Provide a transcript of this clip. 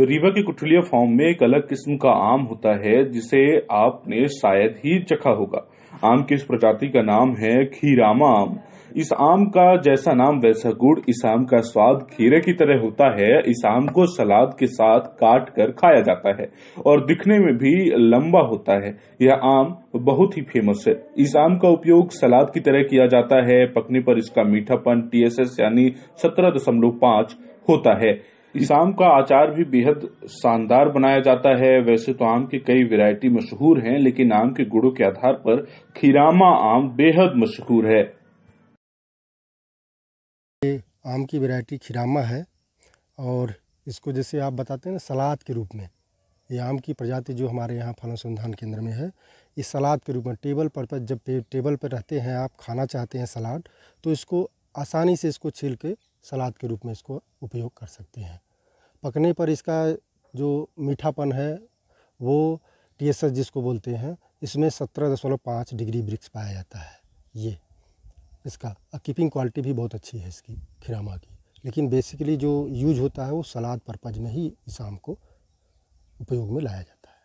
रीवा की कुठलिया फॉर्म में एक अलग किस्म का आम होता है जिसे आपने शायद ही चखा होगा आम की इस प्रजाति का नाम है खीरामा आम इस आम का जैसा नाम वैसा गुड़ इस आम का स्वाद खीरे की तरह होता है इस आम को सलाद के साथ काट कर खाया जाता है और दिखने में भी लंबा होता है यह आम बहुत ही फेमस है इस आम का उपयोग सलाद की तरह किया जाता है पकने पर इसका मीठापन टीएसएस यानी सत्रह दशमलव पांच होता है इस आम का आचार भी बेहद शानदार बनाया जाता है वैसे तो आम की कई वैरायटी मशहूर हैं लेकिन आम के गुड़ों के आधार पर खीरामा आम बेहद मशहूर है आम की वैरायटी खिरामा है और इसको जैसे आप बताते हैं ना सलाद के रूप में ये आम की प्रजाति जो हमारे यहाँ फल अनुसंधान केंद्र में है इस सलाद के रूप में टेबल पर, पर जब टेबल पर रहते हैं आप खाना चाहते हैं सलाद तो इसको आसानी से इसको छील के सलाद के रूप में इसको उपयोग कर सकते हैं पकने पर इसका जो मीठापन है वो टी एस एस जिसको बोलते हैं इसमें सत्रह दशमलव पाँच डिग्री ब्रिक्स पाया जाता है ये इसका कीपिंग क्वालिटी भी बहुत अच्छी है इसकी खिरामा की लेकिन बेसिकली जो यूज होता है वो सलाद पर्पज़ में ही इस आम को उपयोग में लाया जाता है